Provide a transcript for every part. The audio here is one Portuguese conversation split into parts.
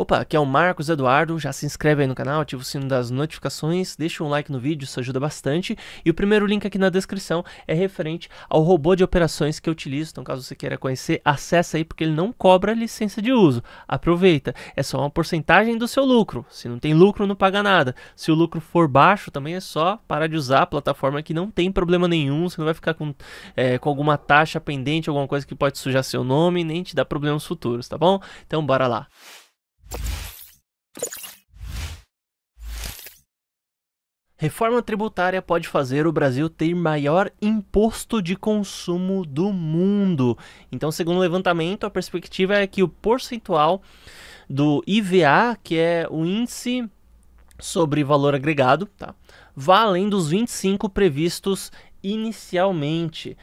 Opa, aqui é o Marcos Eduardo, já se inscreve aí no canal, ativa o sino das notificações, deixa um like no vídeo, isso ajuda bastante. E o primeiro link aqui na descrição é referente ao robô de operações que eu utilizo, então caso você queira conhecer, acessa aí porque ele não cobra licença de uso. Aproveita, é só uma porcentagem do seu lucro, se não tem lucro não paga nada. Se o lucro for baixo também é só parar de usar a plataforma que não tem problema nenhum, você não vai ficar com, é, com alguma taxa pendente, alguma coisa que pode sujar seu nome, nem te dar problemas futuros, tá bom? Então bora lá. Reforma tributária pode fazer o Brasil ter maior imposto de consumo do mundo. Então, segundo o levantamento, a perspectiva é que o percentual do IVA, que é o índice sobre valor agregado, tá? vá além dos 25 previstos inicialmente.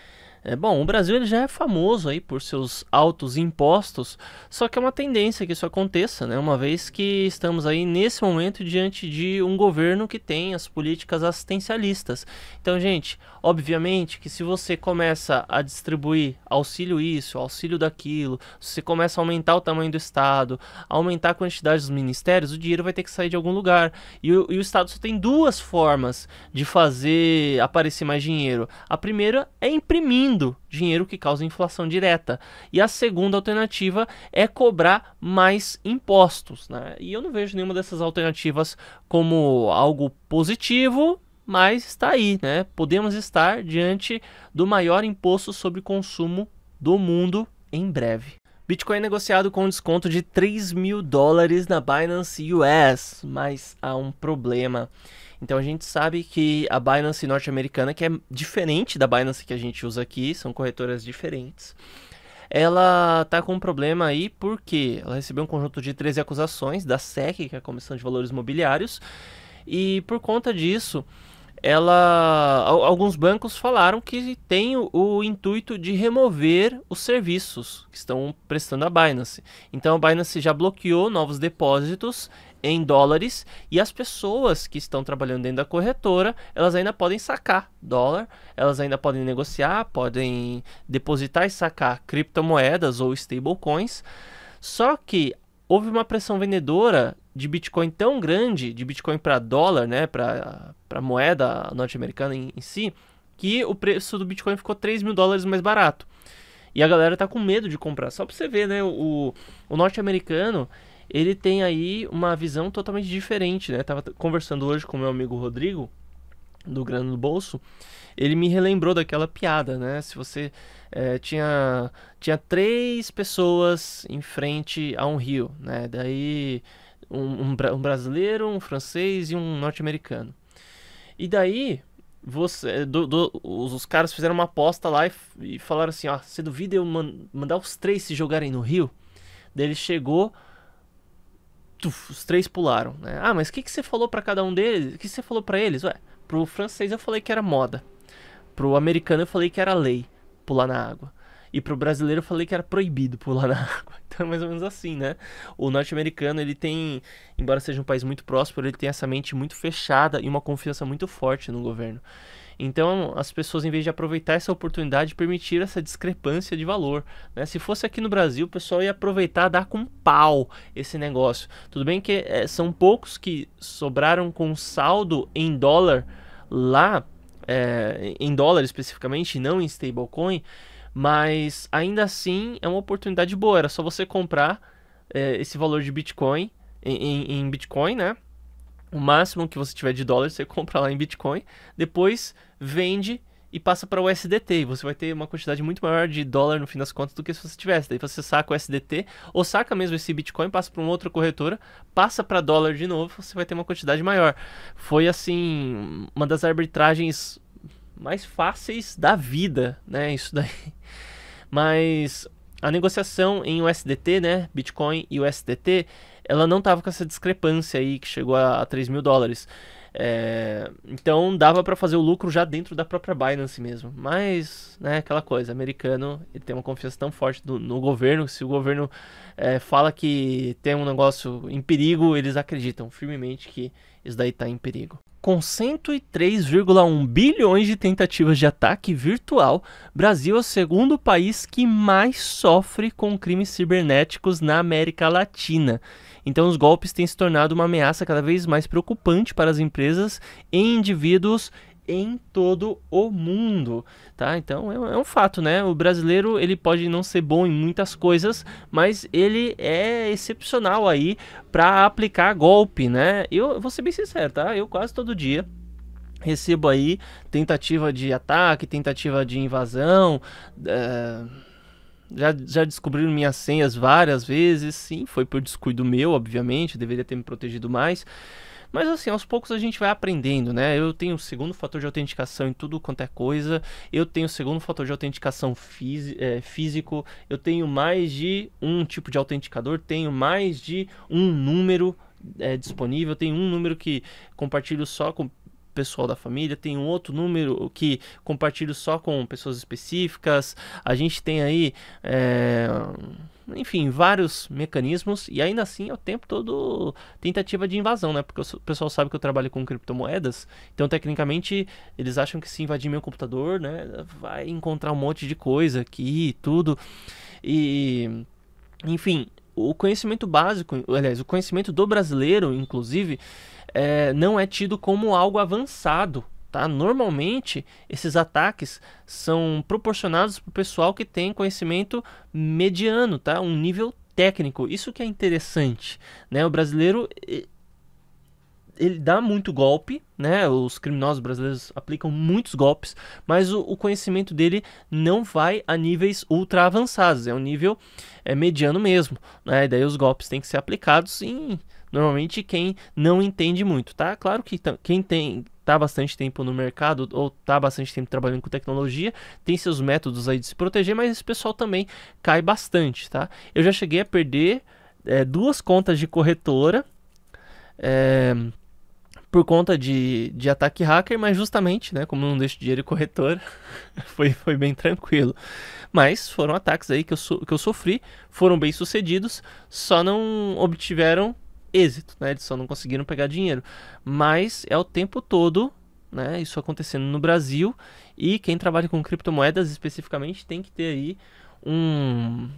É, bom, o Brasil ele já é famoso aí por seus altos impostos, só que é uma tendência que isso aconteça, né? Uma vez que estamos aí nesse momento diante de um governo que tem as políticas assistencialistas. Então, gente, obviamente que se você começa a distribuir auxílio isso, auxílio daquilo, se você começa a aumentar o tamanho do Estado, aumentar a quantidade dos ministérios, o dinheiro vai ter que sair de algum lugar. E, o, e o Estado só tem duas formas de fazer aparecer mais dinheiro. A primeira é imprimindo dinheiro que causa inflação direta. E a segunda alternativa é cobrar mais impostos. Né? E eu não vejo nenhuma dessas alternativas como algo positivo, mas está aí, né? Podemos estar diante do maior imposto sobre consumo do mundo em breve. Bitcoin é negociado com desconto de 3 mil dólares na Binance US, mas há um problema. Então a gente sabe que a Binance norte-americana, que é diferente da Binance que a gente usa aqui, são corretoras diferentes. Ela está com um problema aí porque ela recebeu um conjunto de 13 acusações da SEC, que é a Comissão de Valores Mobiliários, e por conta disso, ela alguns bancos falaram que tem o, o, intuito de remover os serviços que estão prestando a Binance. Então a Binance já bloqueou novos depósitos em dólares e as pessoas que estão trabalhando dentro da corretora, elas ainda podem sacar dólar, elas ainda podem negociar, podem depositar e sacar criptomoedas ou stablecoins. Só que houve uma pressão vendedora de Bitcoin tão grande, de Bitcoin para dólar, né, para moeda norte-americana em, em si, que o preço do Bitcoin ficou 3 mil dólares mais barato. E a galera tá com medo de comprar. Só pra você ver, né? O, o norte-americano, ele tem aí uma visão totalmente diferente, né? Tava conversando hoje com meu amigo Rodrigo do Grano do Bolso, ele me relembrou daquela piada, né? Se você é, tinha, tinha três pessoas em frente a um rio, né? Daí um, um, um brasileiro, um francês e um norte-americano. E daí você, é, do, do, os, os, caras fizeram uma aposta lá e, e falaram assim, ó, você duvida eu man mandar os três se jogarem no rio? Daí ele chegou tuf, os três pularam, né? Ah, mas o que, que você falou para cada um deles? O que você falou para eles? Ué, pro francês eu falei que era moda. Pro americano eu falei que era lei pular na água. E pro brasileiro eu falei que era proibido pular na água. Então é mais ou menos assim, né? O norte-americano, ele tem, embora seja um país muito próspero, ele tem essa mente muito fechada e uma confiança muito forte no governo. Então, as pessoas, em vez de aproveitar essa oportunidade, permitir essa discrepância de valor. Né? Se fosse aqui no Brasil, o pessoal ia aproveitar, dar com pau esse negócio. Tudo bem que é, são poucos que sobraram com saldo em dólar lá, é, em dólar especificamente, não em stablecoin. Mas ainda assim é uma oportunidade boa. Era só você comprar é, esse valor de Bitcoin em, em, Bitcoin, né? O máximo que você tiver de dólar, você compra lá em Bitcoin, depois vende e passa para o USDT. E você vai ter uma quantidade muito maior de dólar no fim das contas do que se você tivesse. Daí você saca o USDT ou saca mesmo esse Bitcoin, passa para uma outra corretora, passa para dólar de novo, você vai ter uma quantidade maior. Foi assim, uma das arbitragens mais fáceis da vida, né? Isso daí. Mas a negociação em USDT, né? Bitcoin e USDT, ela não tava com essa discrepância aí que chegou a, 3 mil dólares. É, então dava para fazer o lucro já dentro da própria Binance mesmo. Mas, né, aquela coisa, americano ele tem uma confiança tão forte do, no governo. Se o governo é, fala que tem um negócio em perigo, eles acreditam firmemente que isso daí tá em perigo. Com 103,1 bilhões de tentativas de ataque virtual, Brasil é o segundo país que mais sofre com crimes cibernéticos na América Latina. Então, os golpes têm se tornado uma ameaça cada vez mais preocupante para as empresas e indivíduos em todo o mundo, tá? Então é, é, um fato, né? O brasileiro ele pode não ser bom em muitas coisas, mas ele é excepcional aí para aplicar golpe, né? Eu vou ser bem sincero, tá? Eu quase todo dia recebo aí tentativa de ataque, tentativa de invasão. Eh, já, já descobriram minhas senhas várias vezes, sim, foi por descuido meu, obviamente, deveria ter me protegido mais. Mas assim, aos poucos a gente vai aprendendo, né? Eu tenho o segundo fator de autenticação em tudo quanto é coisa, eu tenho o segundo fator de autenticação é, físico, eu tenho mais de um tipo de autenticador, tenho mais de um número é, disponível, tenho um número que compartilho só com pessoal da família, tem um outro número que compartilho só com pessoas específicas. A gente tem aí, é, enfim, vários mecanismos e ainda assim é o tempo todo tentativa de invasão, né? Porque o pessoal sabe que eu trabalho com criptomoedas, então tecnicamente eles acham que se invadir meu computador, né, vai encontrar um monte de coisa aqui, tudo e enfim, o conhecimento básico, aliás, o conhecimento do brasileiro, inclusive, é, não é tido como algo avançado. Tá? Normalmente, esses ataques são proporcionados para o pessoal que tem conhecimento mediano, tá? um nível técnico. Isso que é interessante. Né? O brasileiro ele dá muito golpe, né? Os criminosos brasileiros aplicam muitos golpes, mas o, o conhecimento dele não vai a níveis ultra avançados, é um nível é, mediano mesmo, né? daí os golpes têm que ser aplicados em normalmente quem não entende muito, tá? Claro que quem tem tá bastante tempo no mercado ou tá bastante tempo trabalhando com tecnologia, tem seus métodos aí de se proteger, mas esse pessoal também cai bastante, tá? Eu já cheguei a perder é, duas contas de corretora. É, por conta de, de ataque hacker, mas justamente, né, como não deixo dinheiro corretor, corretora, foi, foi bem tranquilo. Mas foram ataques aí que eu, so, que eu sofri, foram bem sucedidos, só não obtiveram êxito, né, eles só não conseguiram pegar dinheiro. Mas é o tempo todo, né, isso acontecendo no Brasil, e quem trabalha com criptomoedas especificamente tem que ter aí um...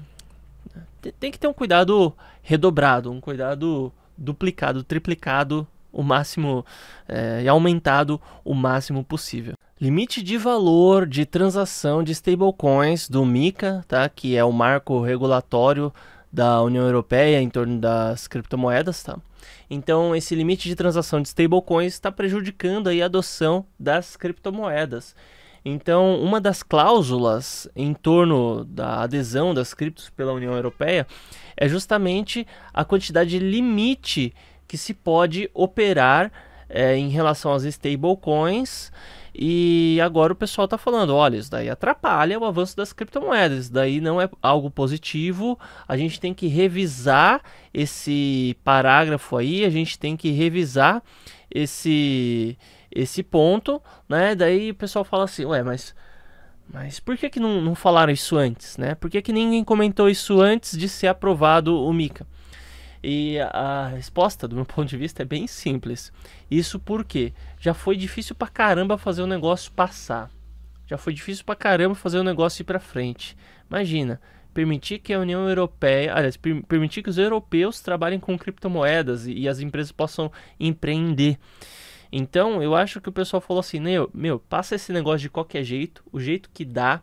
Né, tem que ter um cuidado redobrado, um cuidado duplicado, triplicado o máximo é, e aumentado o máximo possível. Limite de valor de transação de stablecoins do MiCA, tá? que é o marco regulatório da União Europeia em torno das criptomoedas, tá? Então, esse limite de transação de stablecoins está prejudicando aí a adoção das criptomoedas. Então, uma das cláusulas em torno da adesão das criptos pela União Europeia é justamente a quantidade limite que se pode operar é, em relação às stablecoins. E agora o pessoal está falando, olha, isso daí atrapalha o avanço das criptomoedas, isso daí não é algo positivo, a gente tem que revisar esse parágrafo aí, a gente tem que revisar esse esse ponto, né? Daí o pessoal fala assim, ué, mas mas por que que não, não falaram isso antes, né? Por que que ninguém comentou isso antes de ser aprovado o MiCA? E a resposta, do meu ponto de vista, é bem simples. Isso porque já foi difícil pra caramba fazer o negócio passar. Já foi difícil pra caramba fazer o negócio ir pra frente. Imagina, permitir que a União Europeia, aliás, per permitir que os europeus trabalhem com criptomoedas e, e, as empresas possam empreender. Então, eu acho que o pessoal falou assim, meu, meu, passa esse negócio de qualquer jeito, o jeito que dá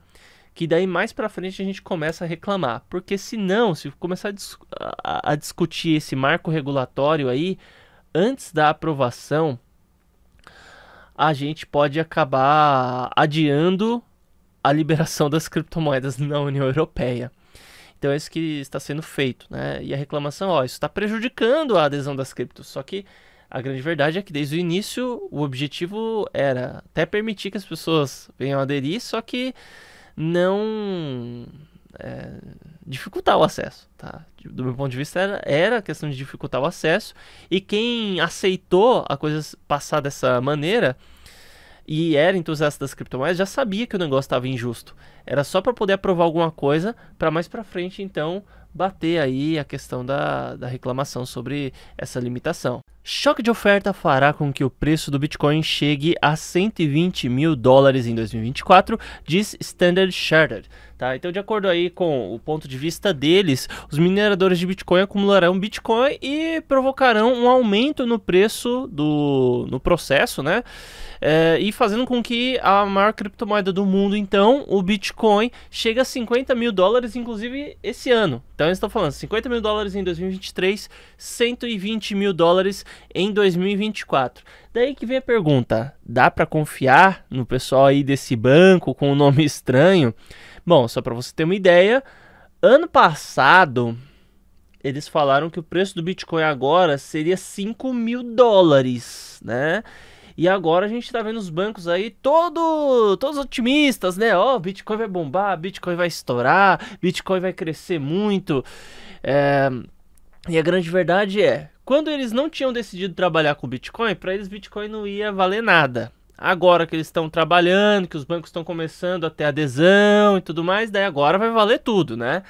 que daí mais para frente a gente começa a reclamar, porque se não, se começar a, dis a, a discutir esse marco regulatório aí antes da aprovação, a gente pode acabar adiando a liberação das criptomoedas na União Europeia. Então é isso que está sendo feito, né? E a reclamação, ó, isso está prejudicando a adesão das criptos. Só que a grande verdade é que desde o início o objetivo era até permitir que as pessoas venham aderir, só que não é, dificultar o acesso. Tá? Do meu ponto de vista, era, era questão de dificultar o acesso. E quem aceitou a coisa passar dessa maneira e era entusiasta das criptomoedas já sabia que o negócio estava injusto. Era só para poder aprovar alguma coisa para mais para frente, então, bater aí a questão da, da reclamação sobre essa limitação. Choque de oferta fará com que o preço do Bitcoin chegue a 120 mil dólares em 2024, diz Standard Chartered. Tá? Então, de acordo aí com o ponto de vista deles, os mineradores de Bitcoin acumularão Bitcoin e provocarão um aumento no preço do no processo, né? É, e fazendo com que a maior criptomoeda do mundo, então, o Bitcoin, chegue a 50 mil dólares, inclusive esse ano. Então, eles estão falando 50 mil dólares em 2023, 120 mil dólares em 2024. Daí que vem a pergunta: dá para confiar no pessoal aí desse banco com o um nome estranho? Bom, só para você ter uma ideia, ano passado eles falaram que o preço do Bitcoin agora seria 5 mil dólares, né? E agora a gente tá vendo os bancos aí todo, todos otimistas, né? Ó, oh, Bitcoin vai bombar, Bitcoin vai estourar, Bitcoin vai crescer muito. É... E a grande verdade é, quando eles não tinham decidido trabalhar com Bitcoin, para eles Bitcoin não ia valer nada. Agora que eles estão trabalhando, que os bancos estão começando a ter adesão e tudo mais, daí agora vai valer tudo, né?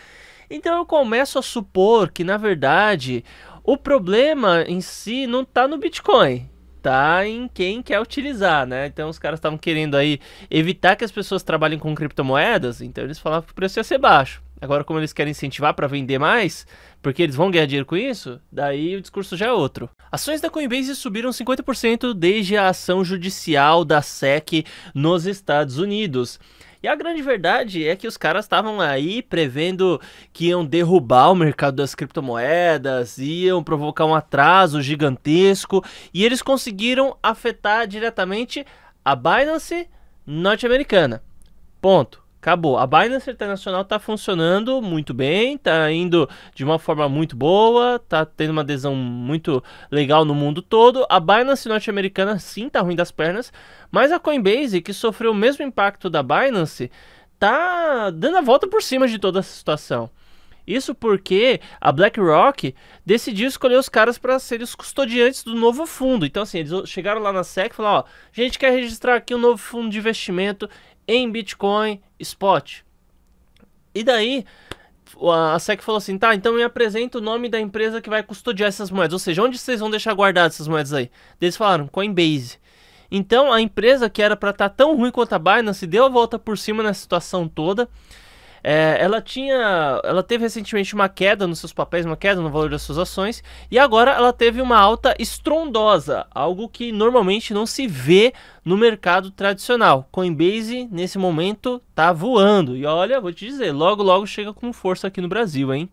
Então eu começo a supor que na verdade o problema em si não está no Bitcoin, tá em quem quer utilizar, né? Então os caras estavam querendo aí evitar que as pessoas trabalhem com criptomoedas, então eles falavam que o preço ia ser baixo. Agora, como eles querem incentivar para vender mais, porque eles vão ganhar dinheiro com isso, daí o discurso já é outro. Ações da Coinbase subiram 50% desde a ação judicial da SEC nos Estados Unidos. E a grande verdade é que os caras estavam aí prevendo que iam derrubar o mercado das criptomoedas, iam provocar um atraso gigantesco, e eles conseguiram afetar diretamente a Binance norte-americana. Ponto. Acabou. A Binance Internacional está funcionando muito bem, está indo de uma forma muito boa, está tendo uma adesão muito legal no mundo todo. A Binance norte-americana sim está ruim das pernas, mas a Coinbase, que sofreu o mesmo impacto da Binance, está dando a volta por cima de toda essa situação. Isso porque a BlackRock decidiu escolher os caras para serem os custodiantes do novo fundo. Então, assim, eles chegaram lá na SEC e falaram: ó, a gente quer registrar aqui um novo fundo de investimento em Bitcoin Spot. E daí a SEC falou assim: tá, então me apresenta o nome da empresa que vai custodiar essas moedas. Ou seja, onde vocês vão deixar guardadas essas moedas aí? Eles falaram: Coinbase. Então a empresa que era para estar tá tão ruim quanto a Binance deu a volta por cima nessa situação toda. É, ela tinha. Ela teve recentemente uma queda nos seus papéis, uma queda no valor das suas ações, e agora ela teve uma alta estrondosa, algo que normalmente não se vê no mercado tradicional. Coinbase, nesse momento, tá voando. E olha, vou te dizer, logo logo chega com força aqui no Brasil, hein?